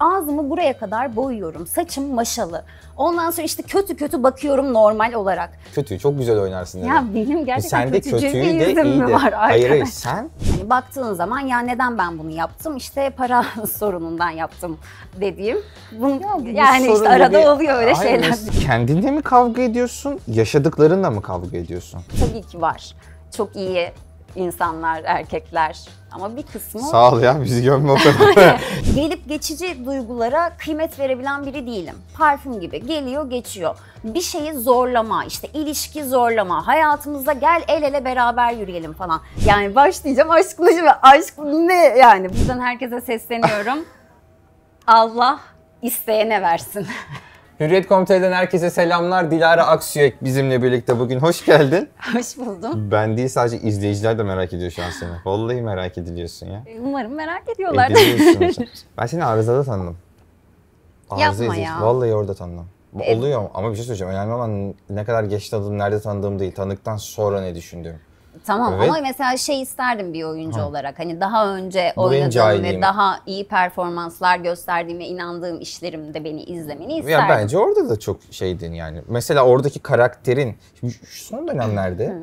Ağzımı buraya kadar boyuyorum. Saçım maşalı. Ondan sonra işte kötü kötü bakıyorum normal olarak. Kötüyü çok güzel oynarsın. Ya yani. benim gerçekten Sende kötücü kötüyü bir yüzüm mü var Hayır hayır sen. Yani baktığın zaman ya neden ben bunu yaptım? İşte para sorunundan yaptım dediğim. Bunun, ya, bu yani işte arada bir... oluyor öyle hayır, şeyler. Kendinle mi kavga ediyorsun? Yaşadıklarınla mı kavga ediyorsun? Tabii ki var. Çok iyi insanlar, erkekler. Ama bir kısmı... Sağ ol ya bizi gömme o Gelip geçici duygulara kıymet verebilen biri değilim. Parfüm gibi geliyor geçiyor. Bir şeyi zorlama, işte ilişki zorlama, hayatımızda gel el ele beraber yürüyelim falan. Yani başlayacağım aşkla şimdi aşk ne yani. Buradan herkese sesleniyorum. Allah isteyene versin. Hürriyet Komiteli'den herkese selamlar. Dilara Aksüyek bizimle birlikte bugün. Hoş geldin. Hoş buldum. Ben değil sadece izleyiciler de merak ediyor şu an seni. Vallahi merak ediliyorsun ya. E, umarım merak ediyorlar. Ediliyorsun. ben seni arızada tanıdım. Arıza Yapma izleyici. ya. Vallahi orada tanıdım. Oluyor ama bir şey söyleyeceğim. Önemli olan ne kadar geç tanıdığım, nerede tanıdığım değil. tanıktan sonra ne düşündüğüm. Tamam evet. ama mesela şey isterdim bir oyuncu ha. olarak. Hani daha önce oynadığım ve daha iyi performanslar gösterdiğime inandığım işlerimde beni izlemeni isterdim. Ya bence orada da çok şeydin yani. Mesela oradaki karakterin son dönemlerde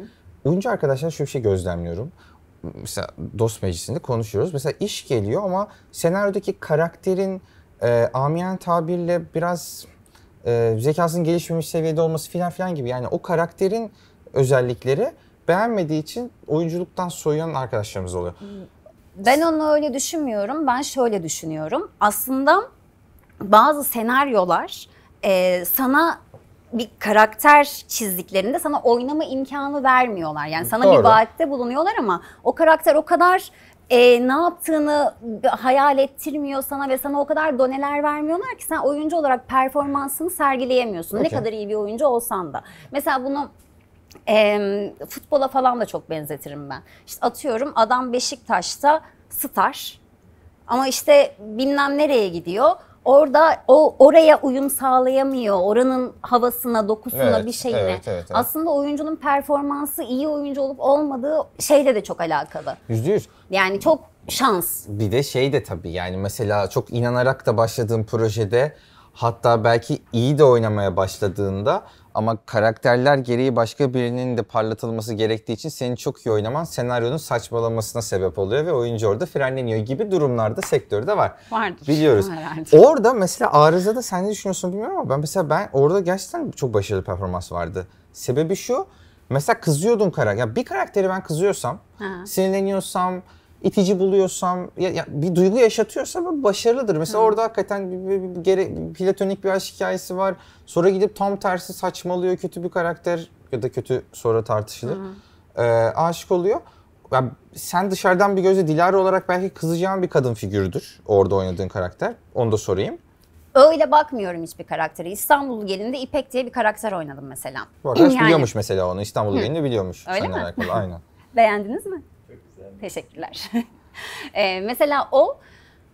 oyuncu arkadaşlar şöyle bir şey gözlemliyorum mesela dost meclisinde konuşuyoruz. Mesela iş geliyor ama senaryodaki karakterin e, amiyen tabirle biraz e, zekasının gelişmemiş seviyede olması filan filan gibi. Yani o karakterin özellikleri beğenmediği için oyunculuktan soyunan arkadaşlarımız oluyor. Ben onu öyle düşünmüyorum. Ben şöyle düşünüyorum. Aslında bazı senaryolar e, sana bir karakter çizdiklerinde sana oynama imkanı vermiyorlar. Yani sana Doğru. bir vaatte bulunuyorlar ama o karakter o kadar e, ne yaptığını hayal ettirmiyor sana ve sana o kadar doneler vermiyorlar ki sen oyuncu olarak performansını sergileyemiyorsun. Okay. Ne kadar iyi bir oyuncu olsan da. Mesela bunu e, futbola falan da çok benzetirim ben. İşte atıyorum adam Beşiktaş'ta star ama işte bilmem nereye gidiyor. Orada o oraya uyum sağlayamıyor. Oranın havasına, dokusuna, evet, bir şeyine. Evet, evet, Aslında oyuncunun performansı iyi oyuncu olup olmadığı şeyle de çok alakalı. Yüzde yüz. Yani çok şans. Bir de şey de tabii yani mesela çok inanarak da başladığım projede hatta belki iyi de oynamaya başladığında ama karakterler gereği başka birinin de parlatılması gerektiği için seni çok iyi oynaman senaryonun saçmalamasına sebep oluyor ve oyuncu orada frenleniyor gibi durumlarda sektörde var. Vardır. Biliyoruz. Herhalde. Orada mesela arıza da sen ne düşünüyorsun bilmiyorum ama ben mesela ben orada gerçekten çok başarılı performans vardı. Sebebi şu. Mesela kızıyordun karakter. Ya bir karakteri ben kızıyorsam, ha. sinirleniyorsam, itici buluyorsam ya, ya bir duygu yaşatıyorsa başarılıdır. Mesela Hı. orada hakikaten bir, bir, bir gere, platonik bir aşk hikayesi var. Sonra gidip tam tersi saçmalıyor kötü bir karakter ya da kötü sonra tartışılır. Hı. Ee, aşık oluyor. Yani sen dışarıdan bir gözle Dilara olarak belki kızacağın bir kadın figürüdür orada oynadığın karakter. Onu da sorayım. Öyle bakmıyorum hiçbir karaktere. İstanbul gelinde İpek diye bir karakter oynadım mesela. Bu arkadaş yani... biliyormuş mesela onu. İstanbul gelini biliyormuş. Öyle mi? Aynen. Beğendiniz mi? Teşekkürler. e, mesela o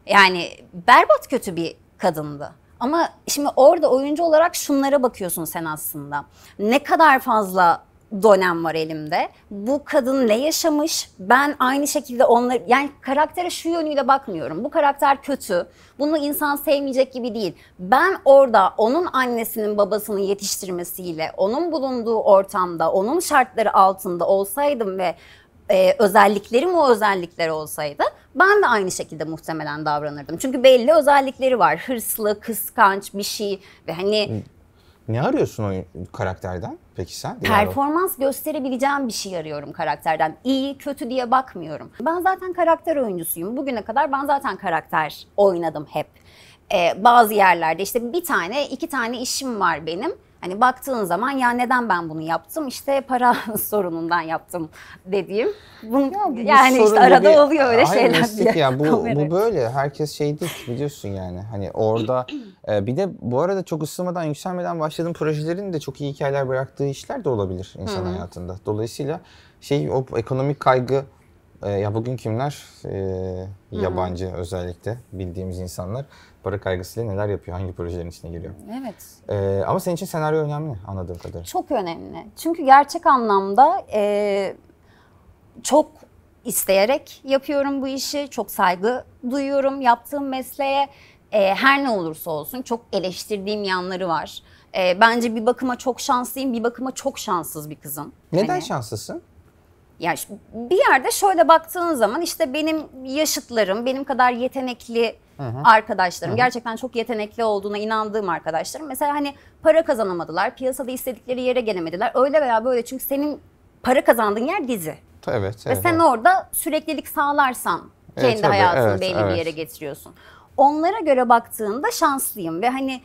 yani berbat kötü bir kadındı. Ama şimdi orada oyuncu olarak şunlara bakıyorsun sen aslında. Ne kadar fazla dönem var elimde. Bu kadın ne yaşamış? Ben aynı şekilde onları yani karaktere şu yönüyle bakmıyorum. Bu karakter kötü. Bunu insan sevmeyecek gibi değil. Ben orada onun annesinin babasının yetiştirmesiyle, onun bulunduğu ortamda, onun şartları altında olsaydım ve e, özelliklerim o özellikler olsaydı ben de aynı şekilde muhtemelen davranırdım. Çünkü belli özellikleri var. Hırslı, kıskanç bir şey ve hani... Ne arıyorsun o karakterden peki sen? Performans gösterebileceğim bir şey arıyorum karakterden. İyi, kötü diye bakmıyorum. Ben zaten karakter oyuncusuyum. Bugüne kadar ben zaten karakter oynadım hep. Ee, bazı yerlerde işte bir tane, iki tane işim var benim Hani baktığın zaman ya neden ben bunu yaptım? İşte para sorunundan yaptım dediğim. Bunun, ya, bu yani işte arada gibi, oluyor öyle hayır, şeyler diye. Ya bu bu böyle. Herkes şey değil biliyorsun yani. Hani orada e, bir de bu arada çok ısınmadan yükselmeden başladığım projelerin de çok iyi hikayeler bıraktığı işler de olabilir insan Hı-hı. hayatında. Dolayısıyla şey o ekonomik kaygı e, ya bugün kimler e, yabancı Hı-hı. özellikle bildiğimiz insanlar para kaygısıyla neler yapıyor, hangi projelerin içine giriyor? Evet. E, ama senin için senaryo önemli anladığım kadarıyla. Çok önemli. Çünkü gerçek anlamda e, çok isteyerek yapıyorum bu işi, çok saygı duyuyorum yaptığım mesleğe. E, her ne olursa olsun çok eleştirdiğim yanları var. E, bence bir bakıma çok şanslıyım, bir bakıma çok şanssız bir kızım. Neden hani... şanslısın? Yani bir yerde şöyle baktığın zaman işte benim yaşıtlarım, benim kadar yetenekli Hı-hı. arkadaşlarım, Hı-hı. gerçekten çok yetenekli olduğuna inandığım arkadaşlarım. Mesela hani para kazanamadılar, piyasada istedikleri yere gelemediler. Öyle veya böyle çünkü senin para kazandığın yer dizi. Evet. Ve evet, sen evet. orada süreklilik sağlarsan e, kendi evet, hayatını evet, belli evet. bir yere getiriyorsun. Onlara göre baktığında şanslıyım ve hani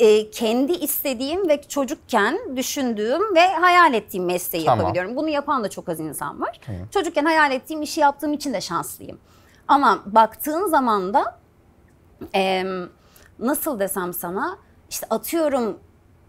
e, kendi istediğim ve çocukken düşündüğüm ve hayal ettiğim mesleği tamam. yapabiliyorum. Bunu yapan da çok az insan var. Hı. Çocukken hayal ettiğim işi yaptığım için de şanslıyım. Ama baktığın zaman da e, nasıl desem sana işte atıyorum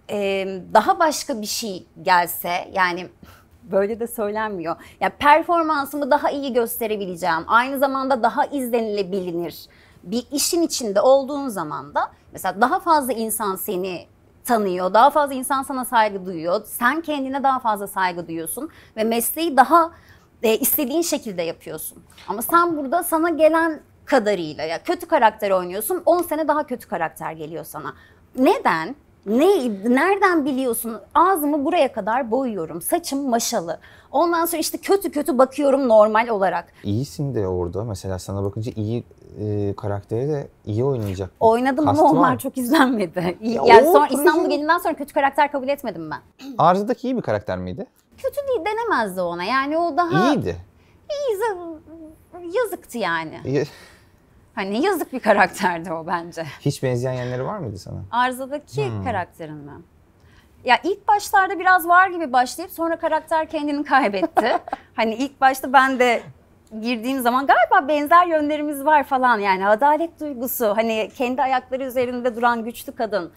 e, daha başka bir şey gelse yani böyle de söylenmiyor. Ya yani performansımı daha iyi gösterebileceğim, aynı zamanda daha izlenilebilir bir işin içinde olduğun zaman da mesela daha fazla insan seni tanıyor, daha fazla insan sana saygı duyuyor, sen kendine daha fazla saygı duyuyorsun ve mesleği daha e, istediğin şekilde yapıyorsun. Ama sen burada sana gelen kadarıyla ya kötü karakter oynuyorsun, 10 sene daha kötü karakter geliyor sana. Neden? Ne nereden biliyorsun? Ağzımı buraya kadar boyuyorum. Saçım maşalı. Ondan sonra işte kötü kötü bakıyorum normal olarak. İyisin de orada. Mesela sana bakınca iyi e, karakteri de iyi oynayacak. Oynadım Kastım ama onlar çok izlenmedi. Ya yani o sonra İstanbul gelinden sonra kötü karakter kabul etmedim ben. Arzu'daki iyi bir karakter miydi? Kötü değil denemezdi ona. Yani o daha İyiydi. İyi, yazıktı yani. Hani yazık bir karakterdi o bence. Hiç benzeyen yerleri var mıydı sana? Arzadaki hmm. karakterin Ya ilk başlarda biraz var gibi başlayıp sonra karakter kendini kaybetti. hani ilk başta ben de girdiğim zaman galiba benzer yönlerimiz var falan yani adalet duygusu hani kendi ayakları üzerinde duran güçlü kadın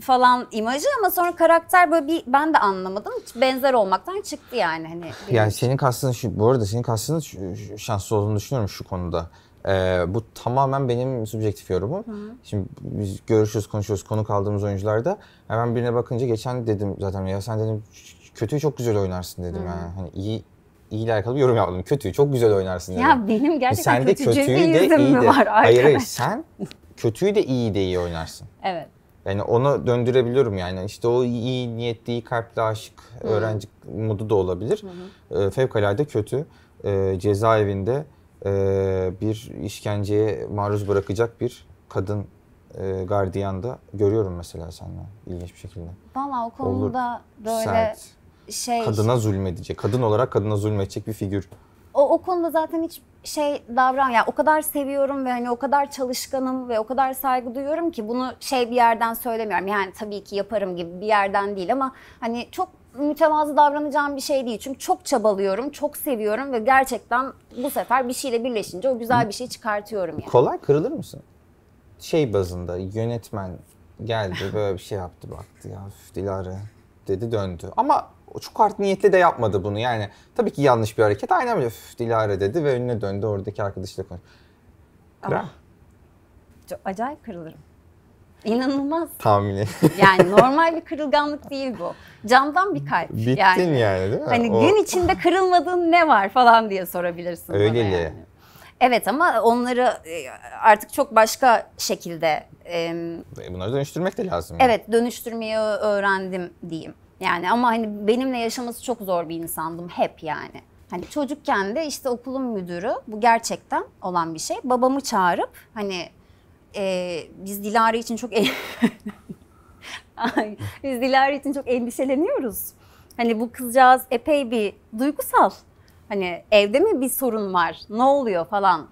falan imajı ama sonra karakter böyle bir ben de anlamadım. Benzer olmaktan çıktı yani hani. Yani senin kastın şu bu arada senin kastın şanslı olduğunu düşünüyorum şu konuda. Ee, bu tamamen benim subjektif yorumum. Hı. Şimdi biz görüşüyoruz, konuşuyoruz, konuk aldığımız oyuncularda. Hemen birine bakınca geçen dedim zaten ya sen dedim kötüyü çok güzel oynarsın dedim Hı. yani. Hani iyi iyi ile alakalı bir yorum yaptım, Kötüyü çok güzel oynarsın dedim. Ya benim e, gerçekten sen de kötücü bir yüzüm de, iyi de. var arkadaş? Hayır hayır sen kötüyü de iyi de iyi oynarsın. Evet. Yani onu döndürebiliyorum yani. İşte o iyi niyetli, iyi kalpli aşık Hı. öğrenci modu da olabilir. Hı hı. Ee, fevkalade kötü e, cezaevinde e, bir işkenceye maruz bırakacak bir kadın e, gardiyanda görüyorum mesela senden ilginç bir şekilde. Valla o konuda Olur, böyle sert, şey... Kadına zulmedecek, kadın olarak kadına zulmedecek bir figür. O, o konuda zaten hiç şey davran yani o kadar seviyorum ve hani o kadar çalışkanım ve o kadar saygı duyuyorum ki bunu şey bir yerden söylemiyorum. Yani tabii ki yaparım gibi bir yerden değil ama hani çok mütevazı davranacağım bir şey değil. Çünkü çok çabalıyorum, çok seviyorum ve gerçekten bu sefer bir şeyle birleşince o güzel bir şey çıkartıyorum yani. Kolay kırılır mısın? Şey bazında yönetmen geldi böyle bir şey yaptı baktı ya üf, Dilara dedi döndü. Ama çok art niyetli de yapmadı bunu yani. Tabii ki yanlış bir hareket. Aynen böyle üf, Dilara dedi ve önüne döndü oradaki arkadaşıyla konuştu. Kırar. acayip kırılırım. İnanılmaz. Tahmini. yani normal bir kırılganlık değil bu. Camdan bir kalp. Bittin yani, yani değil mi? Hani o... gün içinde kırılmadığın ne var falan diye sorabilirsin. Öyleli. Bana yani. Evet ama onları e, artık çok başka şekilde... E, Bunları dönüştürmek de lazım. Evet dönüştürmeyi öğrendim diyeyim. Yani ama hani benimle yaşaması çok zor bir insandım hep yani. Hani çocukken de işte okulun müdürü bu gerçekten olan bir şey. Babamı çağırıp hani e, biz Dilara için çok biz Dilara için çok endişeleniyoruz. Hani bu kızcağız epey bir duygusal. Hani evde mi bir sorun var? Ne oluyor falan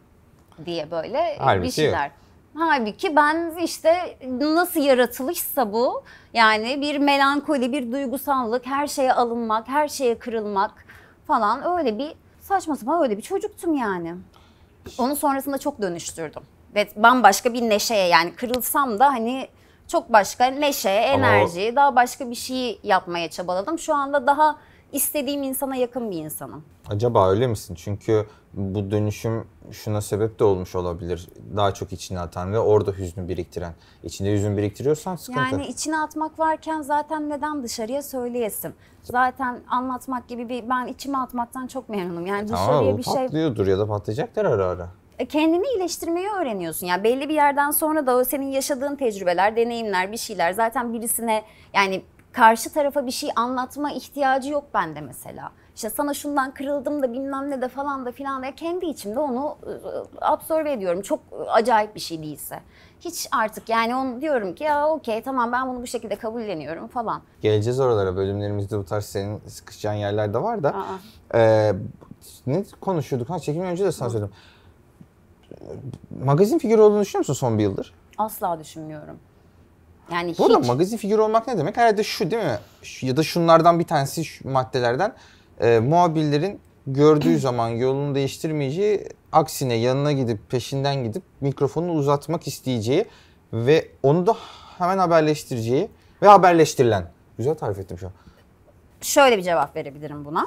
diye böyle Halbuki bir şeyler. Yok. Halbuki ben işte nasıl yaratılışsa bu yani bir melankoli, bir duygusallık, her şeye alınmak, her şeye kırılmak falan öyle bir saçma sapan öyle bir çocuktum yani. Onun sonrasında çok dönüştürdüm ve bambaşka bir neşeye yani kırılsam da hani çok başka neşe, enerji, Ama... daha başka bir şey yapmaya çabaladım. Şu anda daha istediğim insana yakın bir insanım. Acaba öyle misin? Çünkü bu dönüşüm şuna sebep de olmuş olabilir. Daha çok içine atan ve orada hüznü biriktiren. İçinde hüzün biriktiriyorsan sıkıntı. Yani içine atmak varken zaten neden dışarıya söyleyesin? Zaten anlatmak gibi bir ben içime atmaktan çok memnunum. Yani e dışarıya tamam, bir şey... patlıyordur ya da patlayacaklar ara ara. E, kendini iyileştirmeyi öğreniyorsun. Yani belli bir yerden sonra da o senin yaşadığın tecrübeler, deneyimler, bir şeyler zaten birisine yani karşı tarafa bir şey anlatma ihtiyacı yok bende mesela. İşte sana şundan kırıldım da bilmem ne de falan da filan da kendi içimde onu e, e, absorbe ediyorum. Çok acayip bir şey değilse. Hiç artık yani onu diyorum ki ya okey tamam ben bunu bu şekilde kabulleniyorum falan. Geleceğiz oralara bölümlerimizde bu tarz senin sıkışacağın yerler de var da. Aa. E, ne konuşuyorduk? Ha çekim önce de sana söyledim. Hı magazin figürü olduğunu düşünüyor musun son bir yıldır? Asla düşünmüyorum. Yani Bu hiç. arada magazin figürü olmak ne demek? Herhalde şu değil mi? Şu, ya da şunlardan bir tanesi şu maddelerden. E, muhabirlerin gördüğü zaman yolunu değiştirmeyeceği, aksine yanına gidip peşinden gidip mikrofonu uzatmak isteyeceği ve onu da hemen haberleştireceği ve haberleştirilen. Güzel tarif ettim şu an. Şöyle bir cevap verebilirim buna.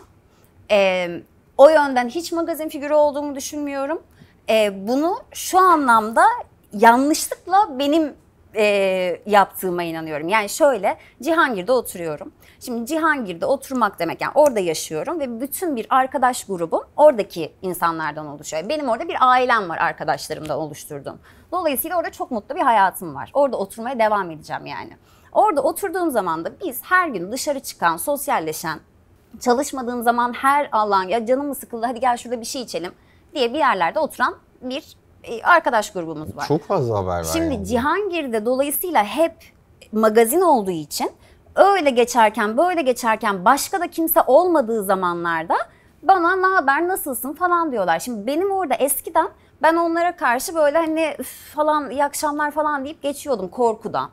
Ee, o yönden hiç magazin figürü olduğumu düşünmüyorum e, bunu şu anlamda yanlışlıkla benim e, yaptığıma inanıyorum. Yani şöyle Cihangir'de oturuyorum. Şimdi Cihangir'de oturmak demek yani orada yaşıyorum ve bütün bir arkadaş grubum oradaki insanlardan oluşuyor. Benim orada bir ailem var arkadaşlarımdan oluşturduğum. Dolayısıyla orada çok mutlu bir hayatım var. Orada oturmaya devam edeceğim yani. Orada oturduğum zaman da biz her gün dışarı çıkan, sosyalleşen, çalışmadığım zaman her Allah'ın ya canım mı sıkıldı hadi gel şurada bir şey içelim diye bir yerlerde oturan bir e, arkadaş grubumuz var. Çok fazla haber var. Şimdi yani. Cihangir'de dolayısıyla hep magazin olduğu için öyle geçerken böyle geçerken başka da kimse olmadığı zamanlarda bana ne haber nasılsın falan diyorlar. Şimdi benim orada eskiden ben onlara karşı böyle hani falan iyi akşamlar falan deyip geçiyordum korkudan.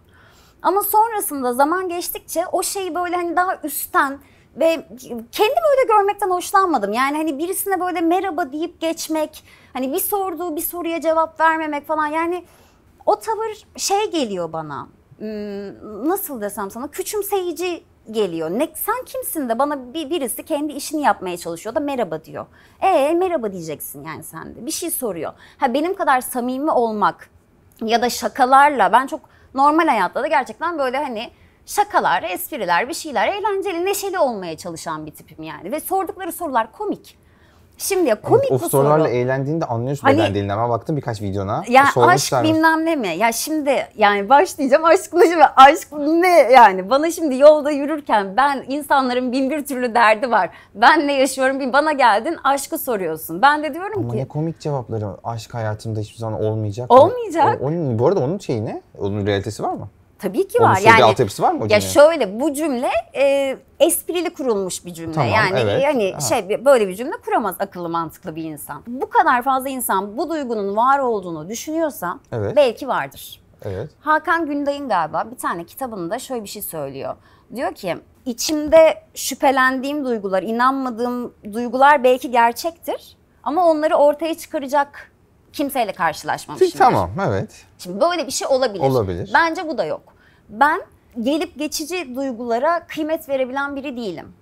Ama sonrasında zaman geçtikçe o şeyi böyle hani daha üstten ve kendimi öyle görmekten hoşlanmadım. Yani hani birisine böyle merhaba deyip geçmek, hani bir sorduğu bir soruya cevap vermemek falan yani o tavır şey geliyor bana. Hmm, nasıl desem sana küçümseyici geliyor. Ne, sen kimsin de bana bir, birisi kendi işini yapmaya çalışıyor da merhaba diyor. E merhaba diyeceksin yani sen de. Bir şey soruyor. Ha benim kadar samimi olmak ya da şakalarla ben çok normal hayatta da gerçekten böyle hani şakalar, espriler, bir şeyler eğlenceli, neşeli olmaya çalışan bir tipim yani. Ve sordukları sorular komik. Şimdi ya komik evet, bu sorularla soru. eğlendiğini de anlıyorsun hani, beden dilinden. Ben baktım birkaç videona. Ya aşk bilmem ne mi? Ya şimdi yani başlayacağım aşkla şimdi aşk ne yani? Bana şimdi yolda yürürken ben insanların bin bir türlü derdi var. Ben ne yaşıyorum bin bana geldin aşkı soruyorsun. Ben de diyorum Ama ki. ne komik cevapları. Aşk hayatımda hiçbir zaman olmayacak. Olmayacak. O, onun, bu arada onun şeyi ne? Onun realitesi var mı? Tabii ki var. Onun yani altyapısı var mı o cümle? Ya şöyle bu cümle e, esprili kurulmuş bir cümle. Tamam, yani evet. yani şey böyle bir cümle kuramaz akıllı mantıklı bir insan. Bu kadar fazla insan bu duygunun var olduğunu düşünüyorsa evet. belki vardır. Evet. Hakan Günday'ın galiba bir tane kitabında şöyle bir şey söylüyor. Diyor ki içimde şüphelendiğim duygular, inanmadığım duygular belki gerçektir ama onları ortaya çıkaracak kimseyle karşılaşmamışım. Tamam, evet. Şimdi böyle bir şey olabilir. Olabilir. Bence bu da yok ben gelip geçici duygulara kıymet verebilen biri değilim.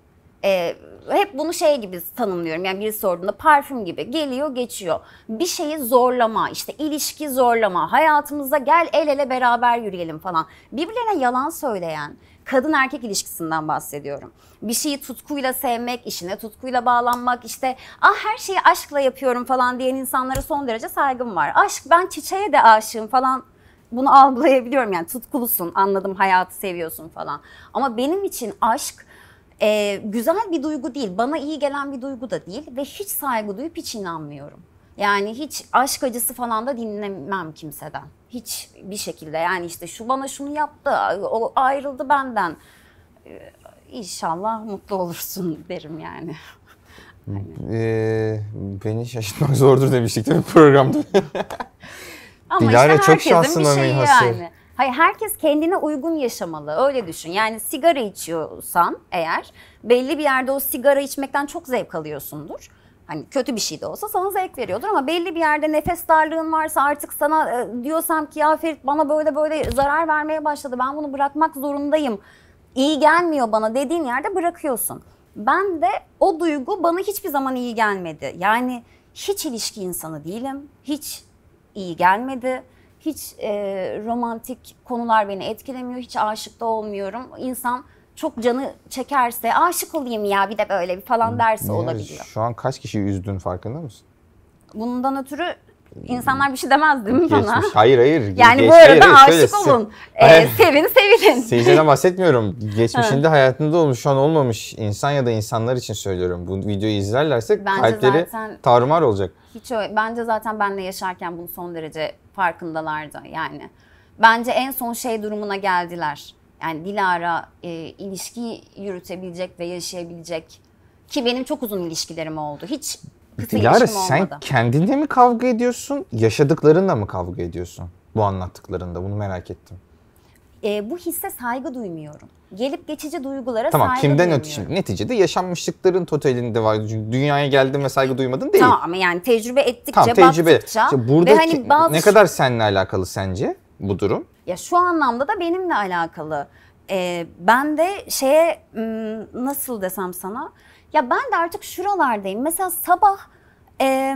Ee, hep bunu şey gibi tanımlıyorum. Yani biri sorduğunda parfüm gibi geliyor geçiyor. Bir şeyi zorlama, işte ilişki zorlama, hayatımızda gel el ele beraber yürüyelim falan. Birbirlerine yalan söyleyen, kadın erkek ilişkisinden bahsediyorum. Bir şeyi tutkuyla sevmek, işine tutkuyla bağlanmak, işte ah her şeyi aşkla yapıyorum falan diyen insanlara son derece saygım var. Aşk ben çiçeğe de aşığım falan bunu algılayabiliyorum yani tutkulusun anladım hayatı seviyorsun falan. Ama benim için aşk e, güzel bir duygu değil bana iyi gelen bir duygu da değil ve hiç saygı duyup hiç inanmıyorum. Yani hiç aşk acısı falan da dinlemem kimseden. Hiç bir şekilde yani işte şu bana şunu yaptı, o ayrıldı benden. E, inşallah mutlu olursun derim yani. yani. Ee, beni şaşırtmak zordur demiştik değil mi programda? Ama Dilara işte çok şanslı bir şey yani. Hayır herkes kendine uygun yaşamalı. Öyle düşün. Yani sigara içiyorsan eğer belli bir yerde o sigara içmekten çok zevk alıyorsundur. Hani kötü bir şey de olsa sana zevk veriyordur ama belli bir yerde nefes darlığın varsa artık sana e, diyorsam ki ya Ferit bana böyle böyle zarar vermeye başladı ben bunu bırakmak zorundayım. İyi gelmiyor bana dediğin yerde bırakıyorsun. Ben de o duygu bana hiçbir zaman iyi gelmedi. Yani hiç ilişki insanı değilim. Hiç iyi gelmedi. Hiç e, romantik konular beni etkilemiyor. Hiç aşık da olmuyorum. İnsan çok canı çekerse aşık olayım ya bir de böyle bir falan derse olabiliyor. Şu an kaç kişi üzdün farkında mısın? Bundan ötürü İnsanlar bir şey demez değil mi Geçmiş. bana? Hayır hayır. Yani Geç, bu arada hayır, hayır. aşık şöyle, olun. Ee, sevin sevilin. Seyirciden bahsetmiyorum. Geçmişinde evet. hayatında olmuş şu an olmamış insan ya da insanlar için söylüyorum. Bu videoyu izlerlerse bence kalpleri zaten, tarumar olacak. Hiç öyle, Bence zaten benle yaşarken bunu son derece farkındalardı yani. Bence en son şey durumuna geldiler. Yani Dilara e, ilişki yürütebilecek ve yaşayabilecek ki benim çok uzun ilişkilerim oldu. Hiç kız sen olmadı. kendinle mi kavga ediyorsun, yaşadıklarınla mı kavga ediyorsun bu anlattıklarında? Bunu merak ettim. E, bu hisse saygı duymuyorum. Gelip geçici duygulara tamam, saygı duymuyorum. Tamam Kimden neticede yaşanmışlıkların totalinde var. Çünkü dünyaya ve saygı duymadın değil. Tamam yani tecrübe ettikçe, tamam, tecrübe. baktıkça. Burada hani bazı... Ne kadar seninle alakalı sence bu durum? Ya şu anlamda da benimle alakalı. Ee, ben de şeye hmm, nasıl desem sana ya ben de artık şuralardayım. Mesela sabah e,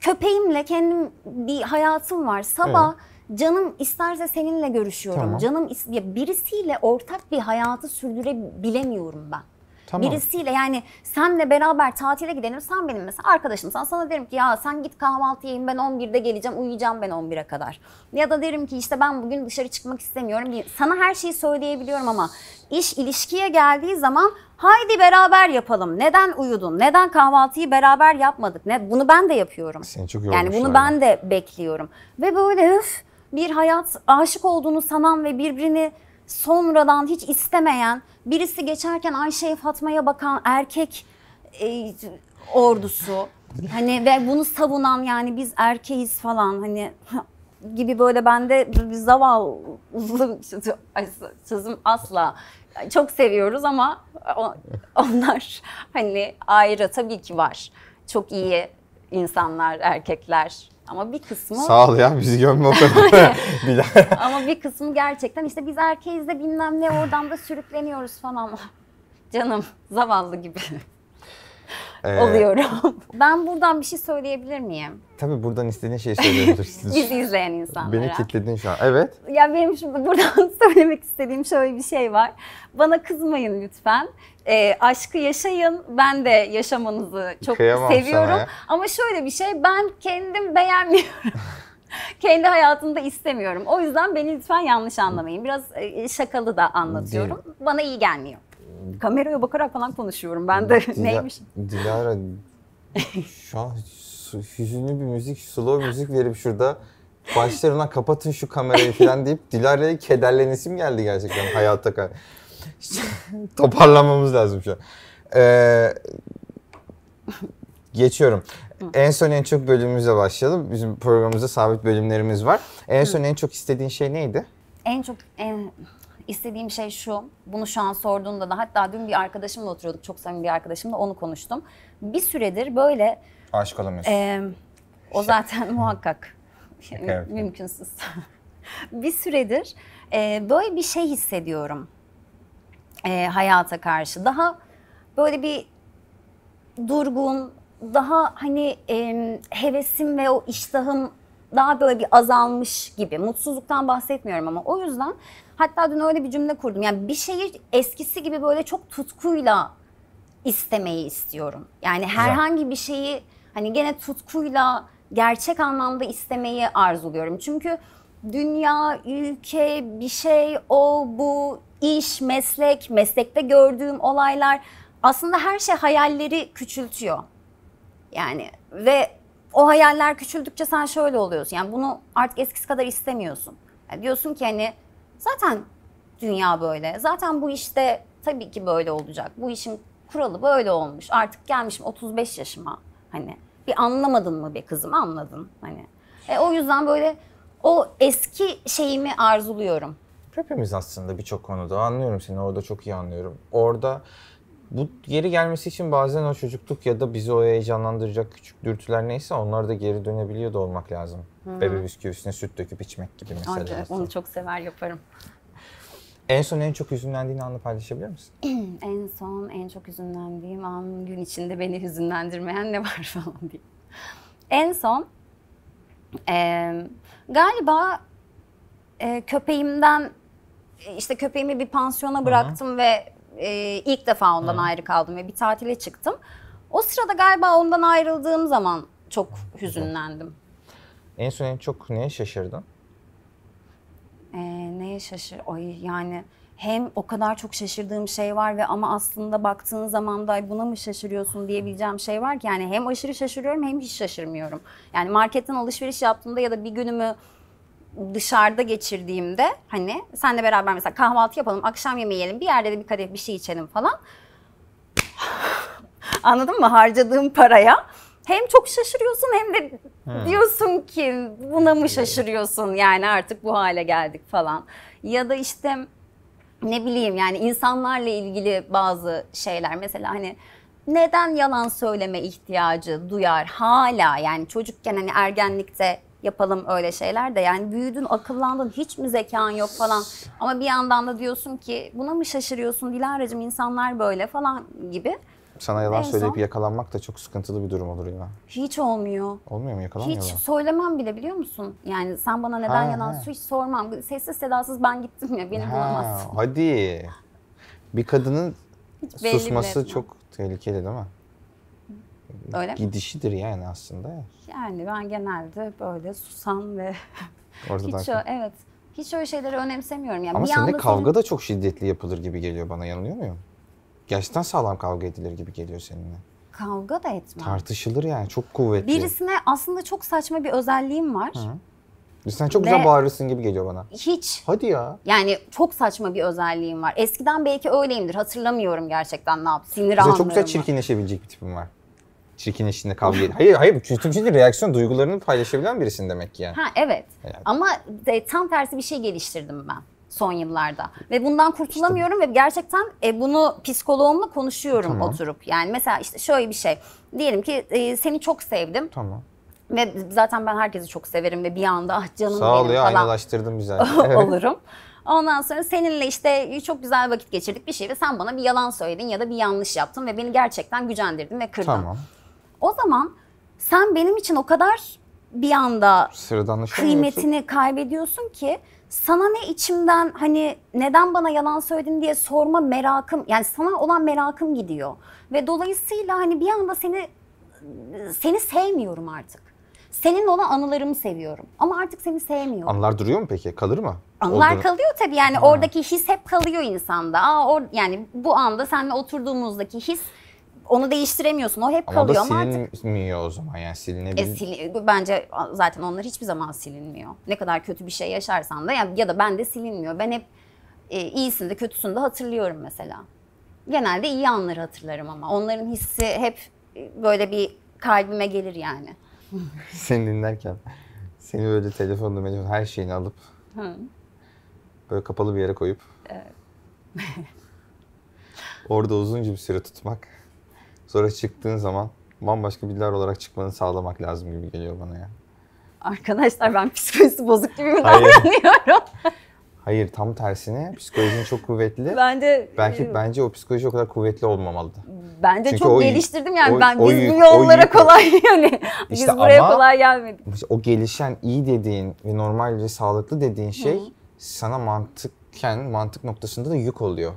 köpeğimle kendim bir hayatım var. Sabah evet. canım isterse seninle görüşüyorum. Tamam. Canım birisiyle ortak bir hayatı sürdürebilemiyorum ben. Tamam. Birisiyle yani senle beraber tatile gidelim. Sen benim mesela arkadaşımsan sana derim ki ya sen git kahvaltı yiyin ben 11'de geleceğim uyuyacağım ben 11'e kadar. Ya da derim ki işte ben bugün dışarı çıkmak istemiyorum. Sana her şeyi söyleyebiliyorum ama iş ilişkiye geldiği zaman haydi beraber yapalım. Neden uyudun? Neden kahvaltıyı beraber yapmadık? Ne bunu ben de yapıyorum. Seni çok yani bunu ben de bekliyorum. Ve böyle üf, bir hayat aşık olduğunu sanan ve birbirini sonradan hiç istemeyen, birisi geçerken Ayşe'ye Fatma'ya bakan erkek e, ordusu. Hani ve bunu savunan yani biz erkeğiz falan hani gibi böyle bende bir zavallı çözüm asla çok seviyoruz ama onlar hani ayrı tabii ki var. Çok iyi insanlar, erkekler ama bir kısmı... Sağ ol ya bizi gömme o kadar. Ama bir kısmı gerçekten işte biz erkeğiz de bilmem ne oradan da sürükleniyoruz falan. Canım zavallı gibi. Ee, oluyorum. Ben buradan bir şey söyleyebilir miyim? Tabii buradan istediğin şeyi söyleyebilirsin. Bizi izleyen insanlara. Beni kilitledin şu an. Evet. Ya benim şimdi buradan söylemek istediğim şöyle bir şey var. Bana kızmayın lütfen. E, aşkı yaşayın. Ben de yaşamanızı çok Kıyamam seviyorum. Ama şöyle bir şey ben kendim beğenmiyorum. kendi hayatımda istemiyorum. O yüzden beni lütfen yanlış anlamayın. Biraz e, şakalı da anlatıyorum. Değil. Bana iyi gelmiyor kameraya bakarak falan konuşuyorum ben de Dila, neymiş. Dilara şu an hüzünlü bir müzik, slow müzik verip şurada başlarına kapatın şu kamerayı falan deyip Dilara'ya kederlenisim geldi gerçekten hayata karşı. Toparlanmamız lazım şu an. Ee, geçiyorum. En son en çok bölümümüze başlayalım. Bizim programımızda sabit bölümlerimiz var. En son en çok istediğin şey neydi? En çok en İstediğim şey şu, bunu şu an sorduğunda da hatta dün bir arkadaşımla oturuyorduk, çok samimi bir arkadaşımla onu konuştum. Bir süredir böyle... Aşık olamıyorsun. E, o zaten muhakkak mü- mümkünsüz. bir süredir e, böyle bir şey hissediyorum e, hayata karşı. Daha böyle bir durgun, daha hani e, hevesim ve o iştahım daha böyle bir azalmış gibi. Mutsuzluktan bahsetmiyorum ama o yüzden hatta dün öyle bir cümle kurdum. Yani bir şeyi eskisi gibi böyle çok tutkuyla istemeyi istiyorum. Yani herhangi bir şeyi hani gene tutkuyla gerçek anlamda istemeyi arzuluyorum. Çünkü dünya, ülke, bir şey, o, bu, iş, meslek, meslekte gördüğüm olaylar aslında her şey hayalleri küçültüyor. Yani ve o hayaller küçüldükçe sen şöyle oluyorsun. Yani bunu artık eskisi kadar istemiyorsun. Yani diyorsun ki hani zaten dünya böyle. Zaten bu işte tabii ki böyle olacak. Bu işin kuralı böyle olmuş. Artık gelmişim 35 yaşıma. Hani bir anlamadın mı be kızım? Anladın hani. E, o yüzden böyle o eski şeyimi arzuluyorum. Hepimiz aslında birçok konuda anlıyorum seni orada çok iyi anlıyorum. Orada bu geri gelmesi için bazen o çocukluk ya da bizi o heyecanlandıracak küçük dürtüler neyse onlar da geri dönebiliyor da olmak lazım. Hı-hı. Bebe bisküvisine süt döküp içmek gibi mesela. Evet, onu çok sever yaparım. En son en çok hüzünlendiğin anı paylaşabilir misin? en son en çok hüzünlendiğim an gün içinde beni hüzünlendirmeyen ne var falan diye. En son e, galiba e, köpeğimden işte köpeğimi bir pansiyona bıraktım hı ve e, ilk defa ondan Hı. ayrı kaldım ve bir tatile çıktım. O sırada galiba ondan ayrıldığım zaman çok hüzünlendim. En son en çok neye şaşırdın? Ee, neye şaşır? Ay yani hem o kadar çok şaşırdığım şey var ve ama aslında baktığın zaman da buna mı şaşırıyorsun diyebileceğim şey var ki yani hem aşırı şaşırıyorum hem hiç şaşırmıyorum. Yani marketten alışveriş yaptığımda ya da bir günümü dışarıda geçirdiğimde hani senle beraber mesela kahvaltı yapalım, akşam yemeği yiyelim, bir yerde de bir kadeh bir şey içelim falan. Anladın mı? Harcadığım paraya hem çok şaşırıyorsun hem de hmm. diyorsun ki buna mı şaşırıyorsun yani artık bu hale geldik falan. Ya da işte ne bileyim yani insanlarla ilgili bazı şeyler mesela hani neden yalan söyleme ihtiyacı duyar hala yani çocukken hani ergenlikte yapalım öyle şeyler de yani büyüdün akıllandın hiç mi zekan yok falan ama bir yandan da diyorsun ki buna mı şaşırıyorsun Dilara'cığım insanlar böyle falan gibi. Sana yalan en söyleyip son... yakalanmak da çok sıkıntılı bir durum olur ya. Hiç olmuyor. Olmuyor mu yakalanmıyor Hiç söylemem bile biliyor musun? Yani sen bana neden ha, yalan he. hiç sormam. Sessiz sedasız ben gittim ya beni ha, bulamazsın. Hadi. Bir kadının susması çok tehlikeli değil mi? Öyle gidişidir mi? yani aslında. Yani ben genelde böyle susan ve Ortadan hiç o, evet hiç öyle şeyleri önemsemiyorum. Yani Ama senin de kavga da çok şiddetli yapılır gibi geliyor bana yanılıyor muyum? Gerçekten sağlam kavga edilir gibi geliyor seninle. Kavga da etmem. Tartışılır yani çok kuvvetli. Birisine aslında çok saçma bir özelliğim var. Hı. Sen çok Ve güzel bağırırsın gibi geliyor bana. Hiç. Hadi ya. Yani çok saçma bir özelliğim var. Eskiden belki öyleyimdir. Hatırlamıyorum gerçekten ne yap. Sinir anlarım. Çok güzel çirkinleşebilecek bir tipim var çirkin işini kavga edip. Hayır hayır kötü bir değil. Reaksiyon duygularını paylaşabilen birisin demek ki yani. Ha evet. evet. Ama e, tam tersi bir şey geliştirdim ben son yıllarda ve bundan kurtulamıyorum işte. ve gerçekten e, bunu psikoloğumla konuşuyorum tamam. oturup. Yani mesela işte şöyle bir şey. Diyelim ki e, seni çok sevdim. Tamam. Ve zaten ben herkesi çok severim ve bir anda ah canım Sağ benim ya, falan. aynalaştırdım güzel. olurum. Ondan sonra seninle işte e, çok güzel vakit geçirdik bir şey ve sen bana bir yalan söyledin ya da bir yanlış yaptın ve beni gerçekten gücendirdin ve kırdın. Tamam. O zaman sen benim için o kadar bir anda kıymetini kaybediyorsun ki sana ne içimden hani neden bana yalan söyledin diye sorma merakım yani sana olan merakım gidiyor ve dolayısıyla hani bir anda seni seni sevmiyorum artık. Senin olan anılarımı seviyorum ama artık seni sevmiyorum. Anılar duruyor mu peki? Kalır mı? Anılar Olur. kalıyor tabii yani ha. oradaki his hep kalıyor insanda. Aa or yani bu anda seninle oturduğumuzdaki his onu değiştiremiyorsun. O hep ama kalıyor ama artık... silinmiyor o zaman yani silinebilir. E, sil... Bence zaten onlar hiçbir zaman silinmiyor. Ne kadar kötü bir şey yaşarsan da ya, ya da ben de silinmiyor. Ben hep e, iyisini de kötüsünü de hatırlıyorum mesela. Genelde iyi anları hatırlarım ama. Onların hissi hep e, böyle bir kalbime gelir yani. seni dinlerken seni böyle telefonla telefon her şeyini alıp Hı. böyle kapalı bir yere koyup evet. orada uzunca bir süre tutmak. Sonra çıktığın zaman bambaşka biriler olarak çıkmanı sağlamak lazım gibi geliyor bana ya. Arkadaşlar ben psikolojisi bozuk gibi mi Hayır. davranıyorum? Hayır tam tersine psikolojin çok kuvvetli. Bence belki e, bence o psikoloji o kadar kuvvetli olmamalı. Bence Çünkü çok geliştirdim yani o, ben o, biz yük, bu yollara yük, kolay yani işte biz buraya ama, kolay gelmedik. Işte o gelişen iyi dediğin ve normal ve sağlıklı dediğin şey Hı. sana mantıkken mantık noktasında da yük oluyor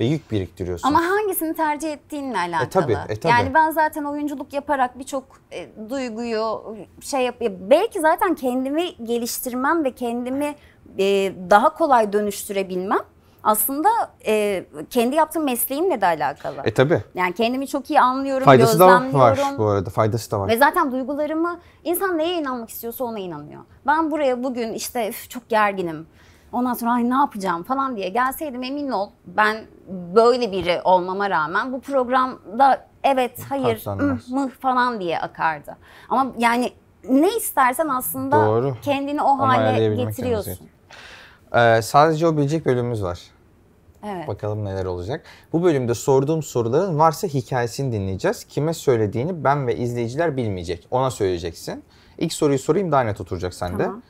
ve yük biriktiriyorsun. Ama hangisini tercih ettiğinle e, alakalı. E tabii, e tabii. Yani ben zaten oyunculuk yaparak birçok e, duyguyu şey yap belki zaten kendimi geliştirmem ve kendimi e, daha kolay dönüştürebilmem aslında e, kendi yaptığım mesleğimle de alakalı. E tabi. Yani kendimi çok iyi anlıyorum, Faydası gözlemliyorum. Faydası da var bu arada, faydası da var. Ve zaten duygularımı, insan neye inanmak istiyorsa ona inanıyor. Ben buraya bugün işte üf, çok gerginim Ondan sonra Ay, ne yapacağım falan diye gelseydim emin ol ben böyle biri olmama rağmen bu programda evet hayır mı falan diye akardı. Ama yani ne istersen aslında Doğru. kendini o hale getiriyorsun. Ee, sadece o bilecek bölümümüz var. Evet. Bakalım neler olacak. Bu bölümde sorduğum soruların varsa hikayesini dinleyeceğiz. Kime söylediğini ben ve izleyiciler bilmeyecek. Ona söyleyeceksin. İlk soruyu sorayım daha net oturacak sende. Tamam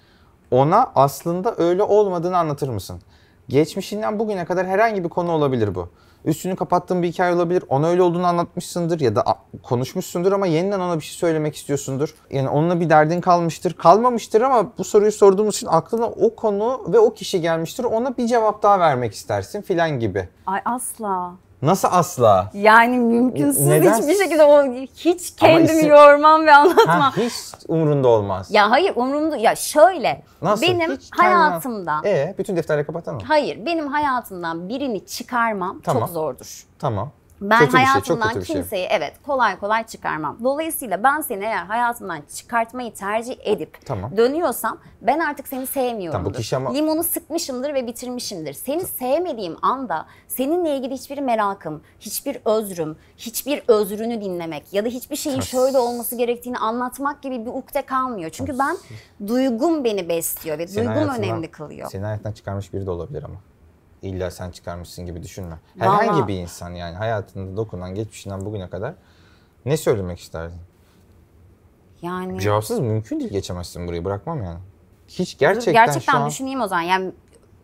ona aslında öyle olmadığını anlatır mısın? Geçmişinden bugüne kadar herhangi bir konu olabilir bu. Üstünü kapattığın bir hikaye olabilir. Ona öyle olduğunu anlatmışsındır ya da konuşmuşsundur ama yeniden ona bir şey söylemek istiyorsundur. Yani onunla bir derdin kalmıştır. Kalmamıştır ama bu soruyu sorduğumuz için aklına o konu ve o kişi gelmiştir. Ona bir cevap daha vermek istersin filan gibi. Ay asla. Nasıl asla? Yani mümkünsüz Neden? hiçbir şekilde o hiç kendimi isim... yormam ve anlatmam. Ha, hiç umurunda olmaz. Ya hayır umurumda ya şöyle Nasıl? benim hiç hayatımdan. Ee, bütün defterleri kapatamam. Hayır benim hayatımdan birini çıkarmam tamam. çok zordur. Tamam. Ben kötü şey, hayatımdan şey, kimseyi şey. evet kolay kolay çıkarmam. Dolayısıyla ben seni eğer hayatımdan çıkartmayı tercih edip tamam. dönüyorsam ben artık seni sevmiyorum. Tamam, bu kişi ama... Limonu sıkmışımdır ve bitirmişimdir. Seni tamam. sevmediğim anda seninle ilgili hiçbir merakım, hiçbir özrüm, hiçbir özrünü dinlemek ya da hiçbir şeyin şöyle olması gerektiğini anlatmak gibi bir ukde kalmıyor. Çünkü ben duygum beni besliyor ve senin duygum hayatına, önemli kılıyor. Seni hayatından çıkarmış biri de olabilir ama illa sen çıkarmışsın gibi düşünme. Herhangi Vallahi... bir insan yani hayatında dokunan geçmişinden bugüne kadar ne söylemek isterdin? Yani cevapsız mümkün değil geçemezsin burayı bırakmam yani. Hiç gerçekten gerçekten şu an... düşüneyim o zaman. Yani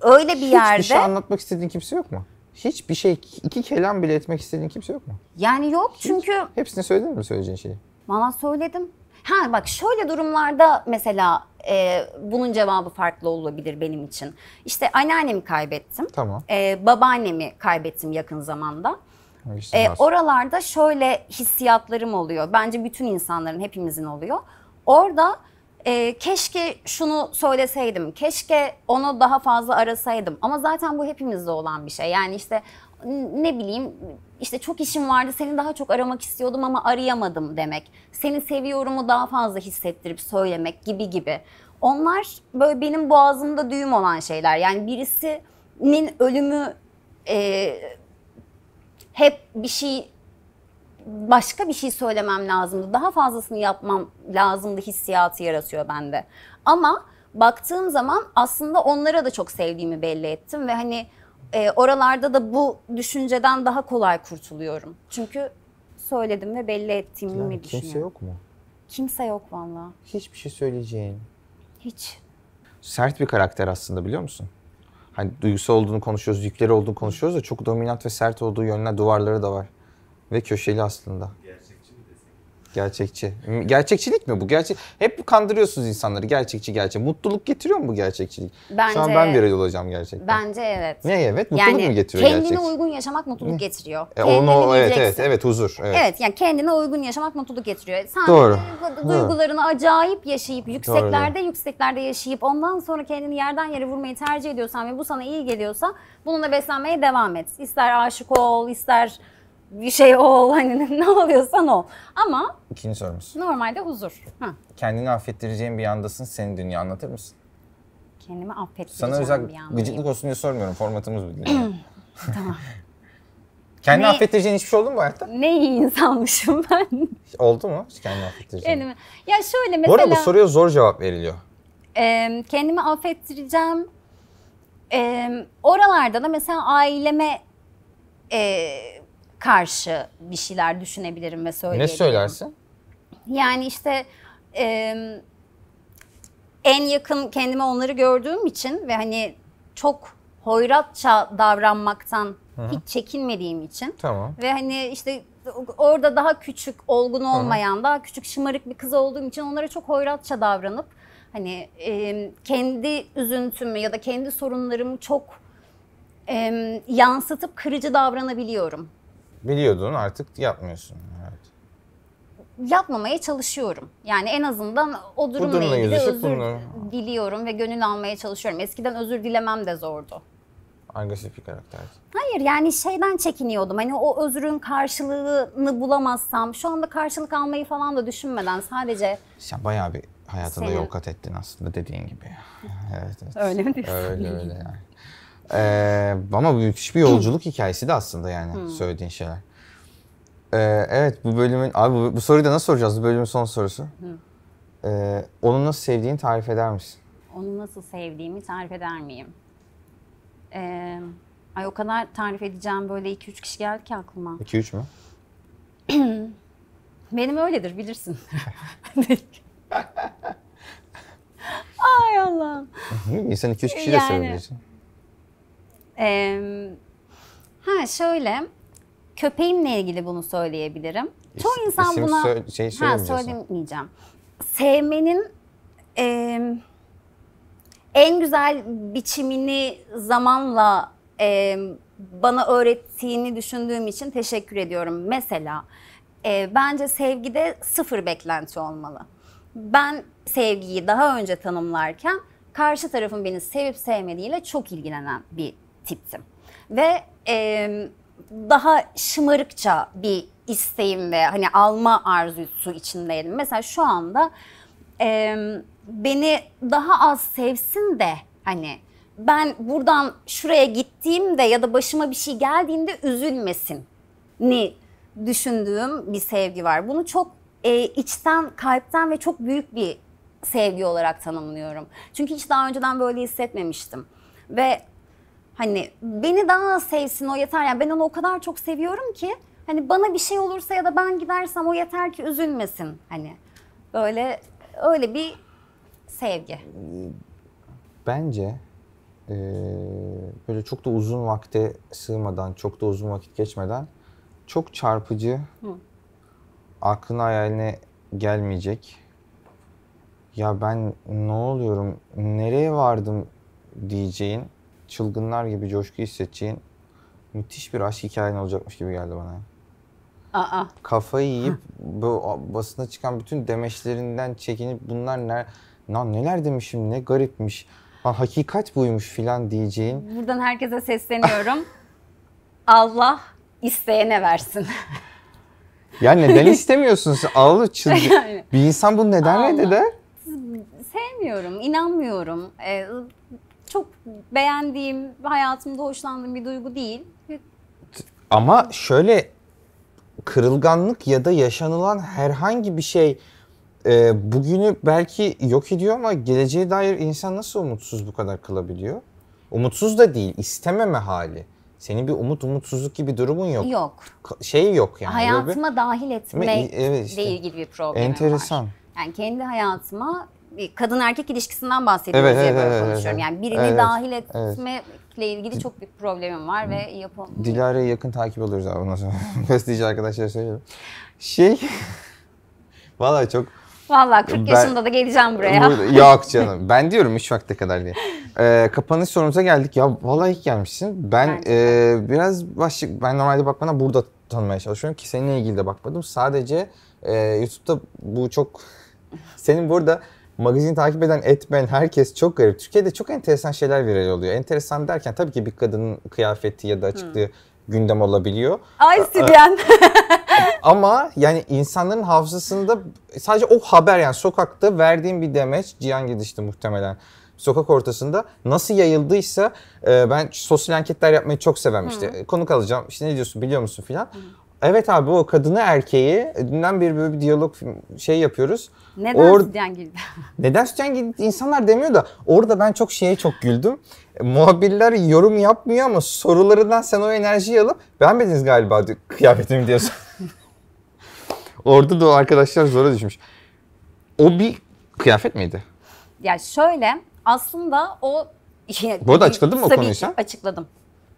öyle bir Hiç şey yerde bir şey anlatmak istediğin kimse yok mu? Hiçbir şey iki kelam bile etmek istediğin kimse yok mu? Yani yok Hiç. çünkü hepsini söyledin mi söyleyeceğin şeyi? Valla söyledim. Ha bak şöyle durumlarda mesela e, bunun cevabı farklı olabilir benim için. İşte anneannemi kaybettim. Tamam. E, babaannemi kaybettim yakın zamanda. e, oralarda şöyle hissiyatlarım oluyor. Bence bütün insanların, hepimizin oluyor. Orada e, keşke şunu söyleseydim, keşke onu daha fazla arasaydım. Ama zaten bu hepimizde olan bir şey. Yani işte ne bileyim işte çok işim vardı seni daha çok aramak istiyordum ama arayamadım demek. Seni seviyorumu daha fazla hissettirip söylemek gibi gibi. Onlar böyle benim boğazımda düğüm olan şeyler. Yani birisinin ölümü e, hep bir şey başka bir şey söylemem lazımdı. Daha fazlasını yapmam lazımdı hissiyatı yaratıyor bende. Ama baktığım zaman aslında onlara da çok sevdiğimi belli ettim ve hani e, oralarda da bu düşünceden daha kolay kurtuluyorum. Çünkü söyledim ve belli ettiğimi yani düşünüyorum. Kimse yok mu? Kimse yok valla. Hiçbir şey söyleyeceğin. Hiç. Sert bir karakter aslında biliyor musun? Hani duygusal olduğunu konuşuyoruz, yükleri olduğunu konuşuyoruz da çok dominant ve sert olduğu yönler duvarları da var. Ve köşeli aslında. Gerçekçi. Gerçekçilik mi bu? Gerçek hep kandırıyorsunuz insanları. Gerçekçi gerçek. Mutluluk getiriyor mu bu gerçekçilik? Bence, Şu an ben bir viral olacağım gerçekten. Bence evet. Ne evet? Mutluluk yani, mu getiriyor kendine gerçekçi? uygun yaşamak mutluluk ne? getiriyor. E, onu, evet, evet, evet, huzur. Evet. evet. yani kendine uygun yaşamak mutluluk getiriyor. Sen Doğru. duygularını Hı. acayip yaşayıp yükseklerde Doğru. yükseklerde yaşayıp ondan sonra kendini yerden yere vurmayı tercih ediyorsan ve bu sana iyi geliyorsa bununla beslenmeye devam et. İster aşık ol, ister bir şey ol hani ne oluyorsan ol. Ama İkinci sorumuz. normalde huzur. Ha, Kendini affettireceğin bir yandasın. Senin dünya anlatır mısın? kendimi affettireceğim Sana özel bir an. gıcıklık olsun diye sormuyorum. Formatımız bu. Tamam. Kendini Ne- affettireceğin hiçbir şey oldu mu bu hayatta? Ne iyi insanmışım ben. Oldu mu? kendini affettireceğin. Kendimi. Ya şöyle Bu mesela. arada bu soruya zor cevap veriliyor. Eee, kendimi affettireceğim. Eee, oralarda da mesela aileme eee, karşı bir şeyler düşünebilirim ve söyleyebilirim. Ne söylersin? Yani işte e, en yakın kendime onları gördüğüm için ve hani çok hoyratça davranmaktan Hı-hı. hiç çekinmediğim için. Tamam. Ve hani işte orada daha küçük, olgun olmayan, Hı-hı. daha küçük şımarık bir kız olduğum için onlara çok hoyratça davranıp hani e, kendi üzüntümü ya da kendi sorunlarımı çok e, yansıtıp kırıcı davranabiliyorum. Biliyordun artık yapmıyorsun. Evet. Yapmamaya çalışıyorum. Yani en azından o durumla durumla ilgili yüzleşip özür bunları- diliyorum ve gönül almaya çalışıyorum. Eskiden özür dilemem de zordu. Agresif bir karakter. Hayır yani şeyden çekiniyordum. Hani o özrün karşılığını bulamazsam şu anda karşılık almayı falan da düşünmeden sadece Sen bayağı bir hayatında Senin- yol kat ettin aslında dediğin gibi. Evet, evet. Öyle mi diyorsun? Öyle öyle yani. Ee, ama müthiş bir yolculuk hikayesi de aslında yani hmm. söylediğin şeyler. Ee, evet bu bölümün... Abi bu, bu soruyu da nasıl soracağız? Bu bölümün son sorusu. Ee, onu nasıl sevdiğini tarif eder misin? Onu nasıl sevdiğimi tarif eder miyim? Ee, ay o kadar tarif edeceğim böyle 2-3 kişi geldi ki aklıma. 2-3 mü? Benim öyledir bilirsin. Ay Allah'ım. İnsan 2-3 kişiyle yani, sevebilirsin. Ee, ha şöyle köpeğimle ilgili bunu söyleyebilirim. Çoğu insan İsim buna şey ha, söylemeyeceğim. Sevmenin e, en güzel biçimini zamanla e, bana öğrettiğini düşündüğüm için teşekkür ediyorum. Mesela e, bence sevgide sıfır beklenti olmalı. Ben sevgiyi daha önce tanımlarken karşı tarafın beni sevip sevmediğiyle çok ilgilenen bir tiptim. Ve e, daha şımarıkça bir isteğim ve hani alma arzusu içindeydim. Mesela şu anda e, beni daha az sevsin de hani ben buradan şuraya gittiğimde ya da başıma bir şey geldiğinde üzülmesin ni düşündüğüm bir sevgi var. Bunu çok e, içten, kalpten ve çok büyük bir sevgi olarak tanımlıyorum. Çünkü hiç daha önceden böyle hissetmemiştim. Ve Hani beni daha sevsin o yeter. Yani ben onu o kadar çok seviyorum ki hani bana bir şey olursa ya da ben gidersem o yeter ki üzülmesin. Hani böyle öyle bir sevgi. Bence e, böyle çok da uzun vakte sığmadan, çok da uzun vakit geçmeden çok çarpıcı, Hı. aklına hayaline gelmeyecek. Ya ben ne oluyorum, nereye vardım diyeceğin çılgınlar gibi coşku hissedeceğin müthiş bir aşk hikayen olacakmış gibi geldi bana. Aa. Kafayı yiyip bu basına çıkan bütün demeçlerinden çekinip bunlar ne, lan neler demişim ne garipmiş. Lan hakikat buymuş filan diyeceğin. Buradan herkese sesleniyorum. Allah isteyene versin. ya neden istemiyorsun sen? Allah çılgın. Yani, bir insan bunu neden Allah. reddeder? Sevmiyorum, inanmıyorum. Ee, çok beğendiğim, hayatımda hoşlandığım bir duygu değil. Ama şöyle kırılganlık ya da yaşanılan herhangi bir şey e, bugünü belki yok ediyor ama geleceğe dair insan nasıl umutsuz bu kadar kalabiliyor? Umutsuz da değil, istememe hali. Senin bir umut umutsuzluk gibi durumun yok. Yok. şey yok yani. Hayatıma bir... dahil etmekle e, evet işte. ilgili bir problem var. Enteresan. Yani kendi hayatıma kadın erkek ilişkisinden bahsediyoruz evet, ya evet, böyle evet, konuşuyorum. yani birini evet, dahil etme evet. ilgili çok bir problemim var ve yapamıyorum. Dilara'yı yakın takip alıyoruz abi ondan sonra. Gazeteci arkadaşlara söylüyorum. Şey, valla çok... Valla 40 ben, yaşında da geleceğim buraya. Bu, yok canım. ben diyorum 3 vakte kadar diye. Ee, kapanış sorumuza geldik. Ya vallahi ilk gelmişsin. Ben e, biraz başlık... Ben normalde bakmana burada tanımaya çalışıyorum ki seninle ilgili de bakmadım. Sadece e, YouTube'da bu çok... Senin burada magazin takip eden etmen herkes çok garip. Türkiye'de çok enteresan şeyler viral oluyor. Enteresan derken tabii ki bir kadının kıyafeti ya da açıklığı hmm. gündem olabiliyor. Ay Sibyen. Ama yani insanların hafızasında sadece o haber yani sokakta verdiğim bir demeç Cihan gidişti muhtemelen sokak ortasında nasıl yayıldıysa e, ben sosyal anketler yapmayı çok seven işte Hı. E, konuk alacağım işte ne diyorsun biliyor musun filan. Evet abi o kadını erkeği dünden beri böyle bir diyalog şey yapıyoruz. Neden Or Sütyen Gildi? Neden Sütyen Gildi insanlar demiyor da orada ben çok şeye çok güldüm. Muhabirler yorum yapmıyor ama sorularından sen o enerjiyi alıp beğenmediniz galiba kıyafetimi diyorsun. orada da o arkadaşlar zora düşmüş. O bir kıyafet miydi? Ya şöyle aslında o... Bu arada açıkladın mı o konuyu sen? Açıkladım.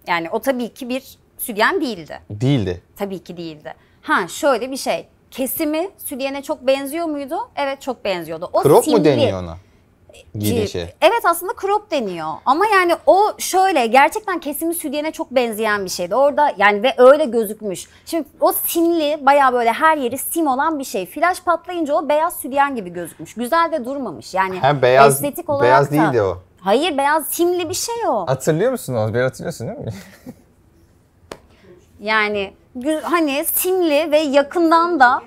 Yani o tabii ki bir Sütyen değildi. Değildi. Tabii ki değildi. Ha şöyle bir şey. Kesimi sütyene çok benziyor muydu? Evet çok benziyordu. O Crop mu deniyor ona? Giyinişe. Evet aslında crop deniyor ama yani o şöyle gerçekten kesimi sütyene çok benzeyen bir şeydi. Orada yani ve öyle gözükmüş. Şimdi o simli baya böyle her yeri sim olan bir şey. Flaş patlayınca o beyaz sütyen gibi gözükmüş. Güzel de durmamış yani Ha, beyaz- estetik olarak beyaz da. değildi o. Hayır beyaz simli bir şey o. Hatırlıyor musun onu? Bir hatırlıyorsun değil mi? Yani hani simli ve yakından da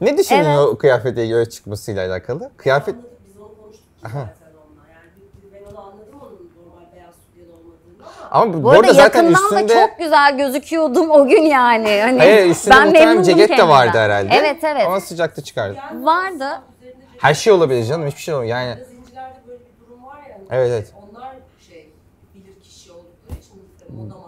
Ne düşünüyorsun Evet. o kıyafete göre çıkmasıyla alakalı? Kıyafet Biz onu konuştuk Aha. ama ama bu, bu arada zaten yakından üstünde da çok güzel gözüküyordum o gün yani. Hani Hayır üstünde ben muhtemelen memnundum ceket de vardı herhalde. Evet evet. Ama sıcakta çıkardı. Vardı. Her şey olabilir canım hiçbir şey olmuyor. Yani zincirlerde böyle bir durum var ya. Hani evet, evet. Onlar şey bilir kişi oldukları için işte moda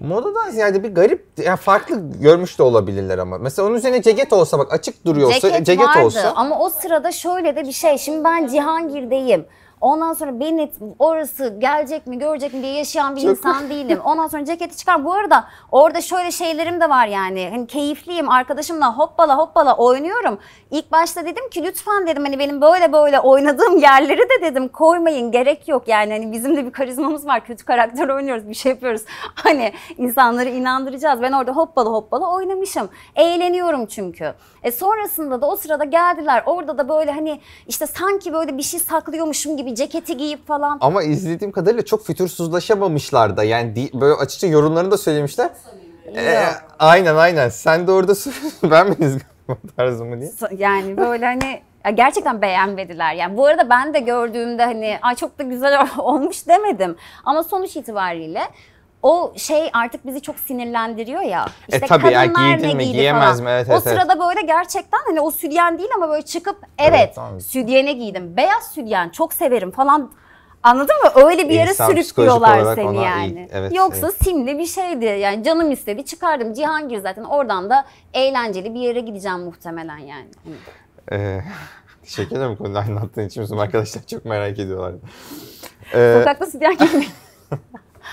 Moda da yani bir garip, yani farklı görmüş de olabilirler ama. Mesela onun üzerine ceket olsa bak açık duruyorsa, ceket, ceket vardı. olsa. Ama o sırada şöyle de bir şey. Şimdi ben Cihangir'deyim. Ondan sonra beni orası gelecek mi görecek mi diye yaşayan bir Çok insan değilim. Ondan sonra ceketi çıkar. Bu arada orada şöyle şeylerim de var yani. Hani keyifliyim arkadaşımla hoppala hoppala oynuyorum. İlk başta dedim ki lütfen dedim hani benim böyle böyle oynadığım yerleri de dedim koymayın gerek yok. Yani hani bizim de bir karizmamız var. Kötü karakter oynuyoruz bir şey yapıyoruz. Hani insanları inandıracağız. Ben orada hoppala hoppala oynamışım. Eğleniyorum çünkü. E sonrasında da o sırada geldiler. Orada da böyle hani işte sanki böyle bir şey saklıyormuşum gibi bir ceketi giyip falan. Ama izlediğim kadarıyla çok fütursuzlaşamamışlar da. Yani böyle açıkça yorumlarını da söylemişler. Ee, aynen aynen. Sen de orada ben mi tarzımı diye. Yani böyle hani gerçekten beğenmediler. Yani bu arada ben de gördüğümde hani ay çok da güzel olmuş demedim. Ama sonuç itibariyle o şey artık bizi çok sinirlendiriyor ya. İşte e tabii ya giydin mi giyemez falan. mi? Evet, o evet, sırada böyle gerçekten hani o südyen değil ama böyle çıkıp evet, evet tamam. giydim. Beyaz südyen çok severim falan Anladın mı? Öyle bir yere İnsan sürüklüyorlar seni yani. Iyi, evet, Yoksa evet. simli bir şeydi. Yani canım istedi çıkardım. Cihangir zaten oradan da eğlenceli bir yere gideceğim muhtemelen yani. Ee, teşekkür ederim konuda anlattığın için. Bizim arkadaşlar çok merak ediyorlar. Ee, Sokakta sütyen giymek.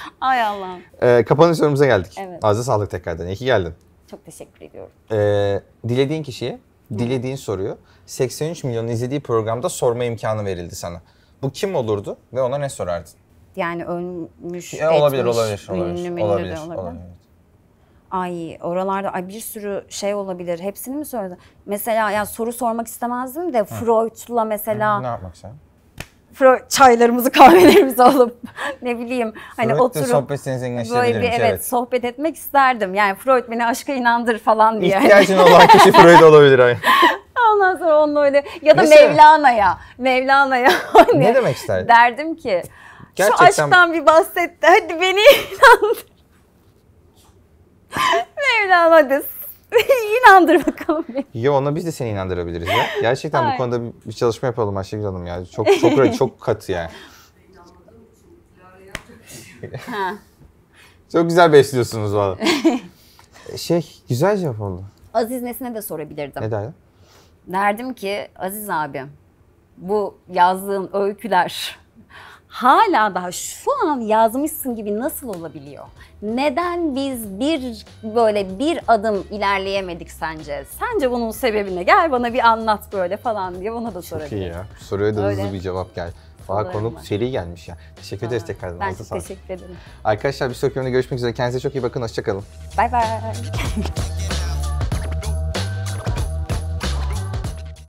Ay Allah'ım. Ee, kapanış sorumuza geldik. Evet. Ağzına sağlık tekrardan. İyi ki geldin. Çok teşekkür ediyorum. Ee, dilediğin kişiye dilediğin soruyu 83 milyon izlediği programda sorma imkanı verildi sana. Bu kim olurdu ve ona ne sorardın? Yani ölmüş, ya, etmiş, olabilir, olabilir, olabilir, ünlü, olabilir, olabilir, olabilir. olabilir. Ay oralarda ay bir sürü şey olabilir. Hepsini mi söyledin? Mesela ya soru sormak istemezdim de Freud'la mesela. Hı, ne yapmak sen? çaylarımızı kahvelerimizi alıp ne bileyim hani Freud'le oturup sohbetini zenginleştirebilirmiş. Böyle bir evet, evet sohbet etmek isterdim. Yani Freud beni aşka inandır falan diye. İhtiyacın olan kişi Freud olabilir. Hani. Ondan sonra onunla öyle ya da Mesela, Mevlana'ya. Mevlana'ya hani ne demek isterdin? Derdim ki Gerçekten... şu aşktan bir bahsetti. Hadi beni inandır. Mevlana desin İnandır bakalım beni. Ya ona biz de seni inandırabiliriz ya. Gerçekten Hayır. bu konuda bir çalışma yapalım Ayşegül Hanım ya. Çok çok çok katı yani. Çok güzel besliyorsunuz valla. şey, güzel cevap oldu. Aziz Nesin'e de sorabilirdim. Ne derdin? Derdim ki Aziz abi bu yazdığın öyküler hala daha şu an yazmışsın gibi nasıl olabiliyor? Neden biz bir böyle bir adım ilerleyemedik sence? Sence bunun sebebi ne? Gel bana bir anlat böyle falan diye bana da sorabilir. Çok iyi ya. Soruya da hızlı bir cevap gel. Valla konuk seri gelmiş ya. Teşekkür ederiz tekrardan. Ben çok teşekkür ederim. Arkadaşlar bir sonraki bölümde görüşmek üzere. Kendinize çok iyi bakın. Hoşçakalın. Bay bay.